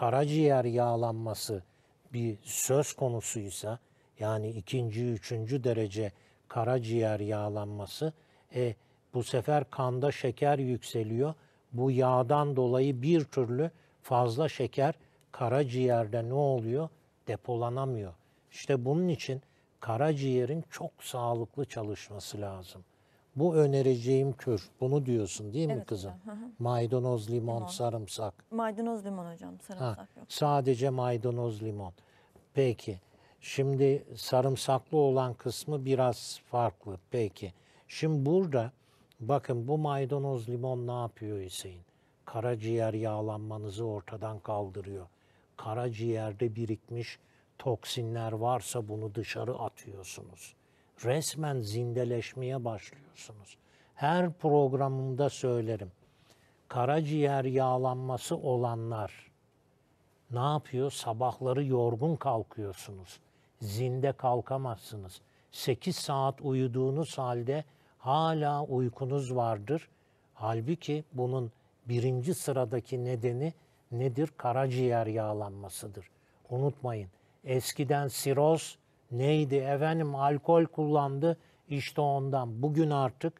karaciğer yağlanması bir söz konusuysa yani ikinci, üçüncü derece karaciğer yağlanması e, bu sefer kanda şeker yükseliyor. Bu yağdan dolayı bir türlü fazla şeker karaciğerde ne oluyor? Depolanamıyor. İşte bunun için karaciğerin çok sağlıklı çalışması lazım bu önereceğim kür. Bunu diyorsun değil mi kızım? hocam, Maydanoz, limon, Limon. sarımsak. Maydanoz limon hocam. Ha, Sarımsak yok. sadece maydanoz, limon. Peki. Şimdi sarımsaklı olan kısmı biraz farklı. Peki. Şimdi burada bakın bu maydanoz, limon ne yapıyor Hüseyin? Karaciğer yağlanmanızı ortadan kaldırıyor. Karaciğerde birikmiş toksinler varsa bunu dışarı atıyorsunuz resmen zindeleşmeye başlıyorsunuz. Her programımda söylerim. Karaciğer yağlanması olanlar ne yapıyor? Sabahları yorgun kalkıyorsunuz. Zinde kalkamazsınız. 8 saat uyuduğunuz halde hala uykunuz vardır. Halbuki bunun birinci sıradaki nedeni nedir? Karaciğer yağlanmasıdır. Unutmayın. Eskiden siroz, Neydi efendim alkol kullandı işte ondan. Bugün artık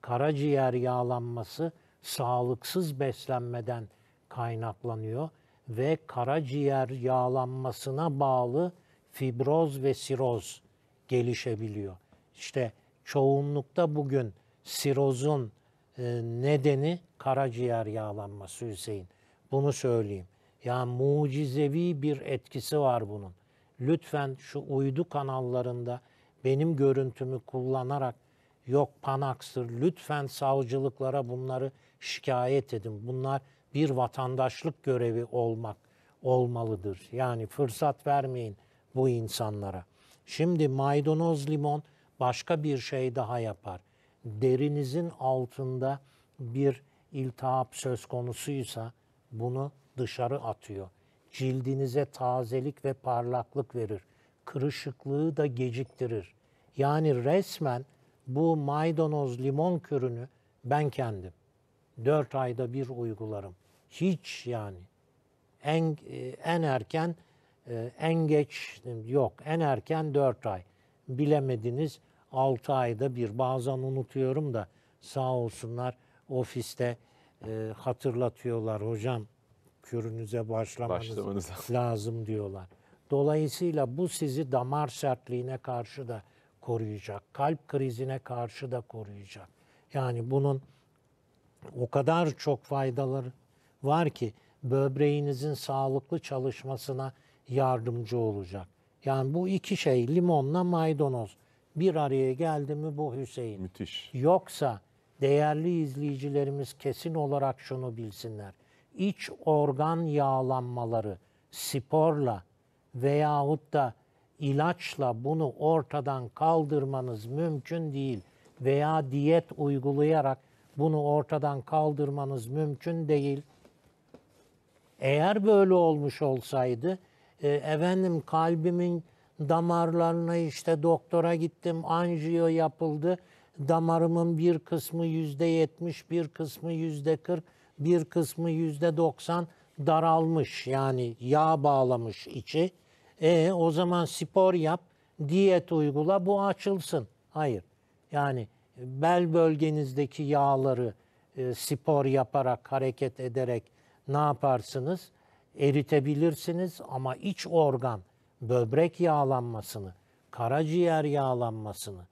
karaciğer yağlanması sağlıksız beslenmeden kaynaklanıyor ve karaciğer yağlanmasına bağlı fibroz ve siroz gelişebiliyor. İşte çoğunlukta bugün sirozun e, nedeni karaciğer yağlanması Hüseyin. Bunu söyleyeyim. Yani mucizevi bir etkisi var bunun lütfen şu uydu kanallarında benim görüntümü kullanarak yok panaksır. lütfen savcılıklara bunları şikayet edin. Bunlar bir vatandaşlık görevi olmak olmalıdır. Yani fırsat vermeyin bu insanlara. Şimdi maydanoz limon başka bir şey daha yapar. Derinizin altında bir iltihap söz konusuysa bunu dışarı atıyor cildinize tazelik ve parlaklık verir. Kırışıklığı da geciktirir. Yani resmen bu maydanoz limon kürünü ben kendim. Dört ayda bir uygularım. Hiç yani. En, e, en erken, e, en geç yok. En erken dört ay. Bilemediniz altı ayda bir. Bazen unutuyorum da sağ olsunlar ofiste e, hatırlatıyorlar hocam kürünüze başlamanız, başlamanız lazım diyorlar. Dolayısıyla bu sizi damar sertliğine karşı da koruyacak. Kalp krizine karşı da koruyacak. Yani bunun o kadar çok faydaları var ki böbreğinizin sağlıklı çalışmasına yardımcı olacak. Yani bu iki şey limonla maydanoz bir araya geldi mi bu Hüseyin. Müthiş. Yoksa değerli izleyicilerimiz kesin olarak şunu bilsinler iç organ yağlanmaları sporla veyahut da ilaçla bunu ortadan kaldırmanız mümkün değil veya diyet uygulayarak bunu ortadan kaldırmanız mümkün değil. Eğer böyle olmuş olsaydı e, efendim kalbimin damarlarına işte doktora gittim anjiyo yapıldı damarımın bir kısmı yüzde yetmiş bir kısmı yüzde kırk bir kısmı yüzde doksan daralmış yani yağ bağlamış içi. E o zaman spor yap, diyet uygula bu açılsın. Hayır. Yani bel bölgenizdeki yağları e, spor yaparak, hareket ederek ne yaparsınız? Eritebilirsiniz ama iç organ, böbrek yağlanmasını, karaciğer yağlanmasını,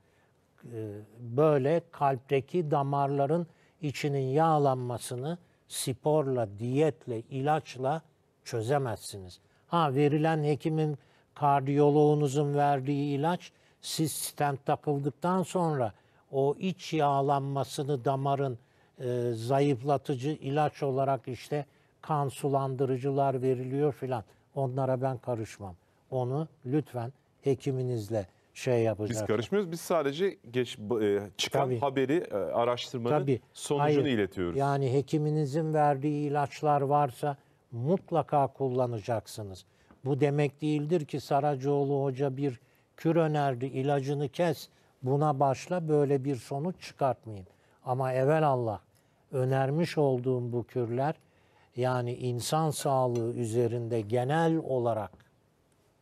e, böyle kalpteki damarların içinin yağlanmasını sporla, diyetle, ilaçla çözemezsiniz. Ha verilen hekimin kardiyoloğunuzun verdiği ilaç siz stent takıldıktan sonra o iç yağlanmasını damarın e, zayıflatıcı ilaç olarak işte kan sulandırıcılar veriliyor filan. Onlara ben karışmam. Onu lütfen hekiminizle şey yapacak. Biz karışmıyoruz. Biz sadece geç e, çıkan Tabii. haberi e, araştırmanın Tabii. sonucunu Hayır. iletiyoruz. Yani hekiminizin verdiği ilaçlar varsa mutlaka kullanacaksınız. Bu demek değildir ki Saracoğlu Hoca bir kür önerdi, ilacını kes, buna başla böyle bir sonuç çıkartmayayım. Ama evvel Allah önermiş olduğum bu kürler yani insan sağlığı üzerinde genel olarak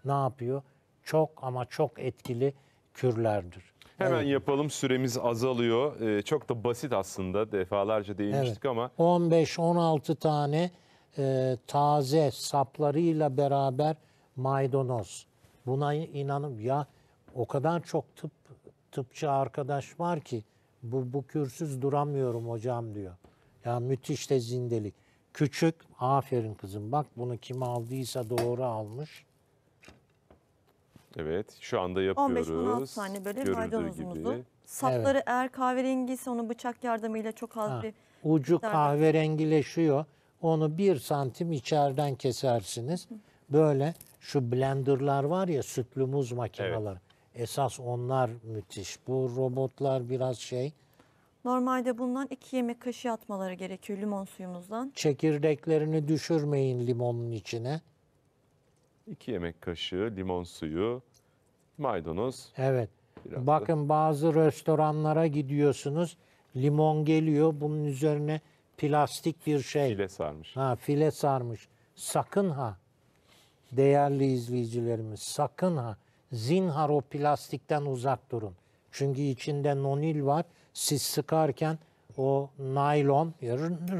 ne yapıyor? çok ama çok etkili kürlerdir. Hemen evet. yapalım süremiz azalıyor. Ee, çok da basit aslında defalarca değinmiştik evet. ama. 15-16 tane e, taze saplarıyla beraber maydanoz. Buna inanın ya o kadar çok tıp tıpçı arkadaş var ki bu, bu kürsüz duramıyorum hocam diyor. Ya müthiş de zindelik. Küçük, aferin kızım bak bunu kim aldıysa doğru almış. Evet şu anda yapıyoruz. 15-16 tane böyle Görüldüğü maydanozumuzu. Sapları Evet. eğer kahverengi ise onu bıçak yardımıyla çok az Ha, bir... Ucu kahverengileşiyor. Onu bir santim içeriden kesersiniz. Böyle şu blenderlar var ya sütlü muz makineleri. Esas onlar müthiş. Bu robotlar biraz şey Normalde bundan iki yemek kaşığı atmaları gerekiyor limon suyumuzdan. çekirdeklerini düşürmeyin limonun içine. 2 yemek kaşığı limon suyu, maydanoz. Evet. Biraz Bakın da. bazı restoranlara gidiyorsunuz. Limon geliyor. Bunun üzerine plastik bir şey. File sarmış. Ha file sarmış. Sakın ha. Değerli izleyicilerimiz sakın ha. Zinhar o plastikten uzak durun. Çünkü içinde nonil var. Siz sıkarken o naylon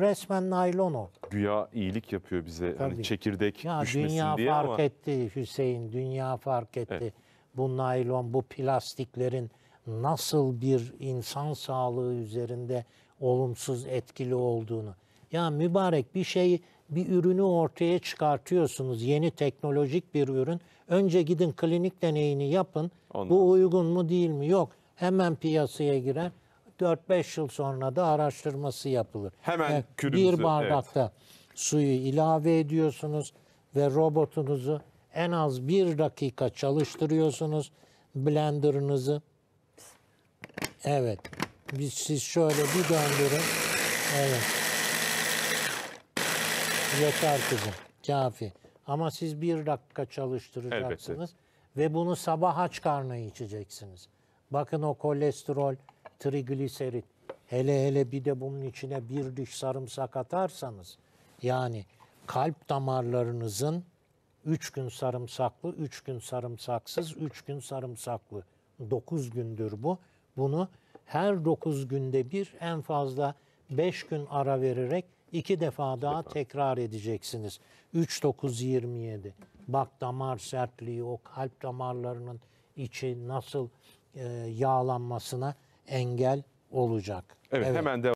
resmen naylon o. Dünya iyilik yapıyor bize. Hani çekirdek ya, düşmesin dünya diye fark ama. etti Hüseyin. Dünya fark etti. Evet. Bu naylon, bu plastiklerin nasıl bir insan sağlığı üzerinde olumsuz etkili olduğunu. Ya mübarek bir şey, bir ürünü ortaya çıkartıyorsunuz. Yeni teknolojik bir ürün. Önce gidin klinik deneyini yapın. Ondan. Bu uygun mu değil mi? Yok. Hemen piyasaya girer. 4-5 yıl sonra da araştırması yapılır. Hemen kürümüzü, bir bardakta evet. suyu ilave ediyorsunuz ve robotunuzu en az bir dakika çalıştırıyorsunuz blenderınızı. Evet. Biz siz şöyle bir döndürün. Evet. Yeter kızım. Kafi. Ama siz bir dakika çalıştıracaksınız. Elbette. Ve bunu sabah aç karnına içeceksiniz. Bakın o kolesterol, trigliserit. Hele hele bir de bunun içine bir diş sarımsak atarsanız yani kalp damarlarınızın 3 gün sarımsaklı, 3 gün sarımsaksız, 3 gün sarımsaklı. 9 gündür bu. Bunu her 9 günde bir en fazla 5 gün ara vererek iki defa daha tekrar edeceksiniz. 3 9 27. Bak damar sertliği, o kalp damarlarının içi nasıl e, yağlanmasına engel olacak. Evet, evet. hemen devam.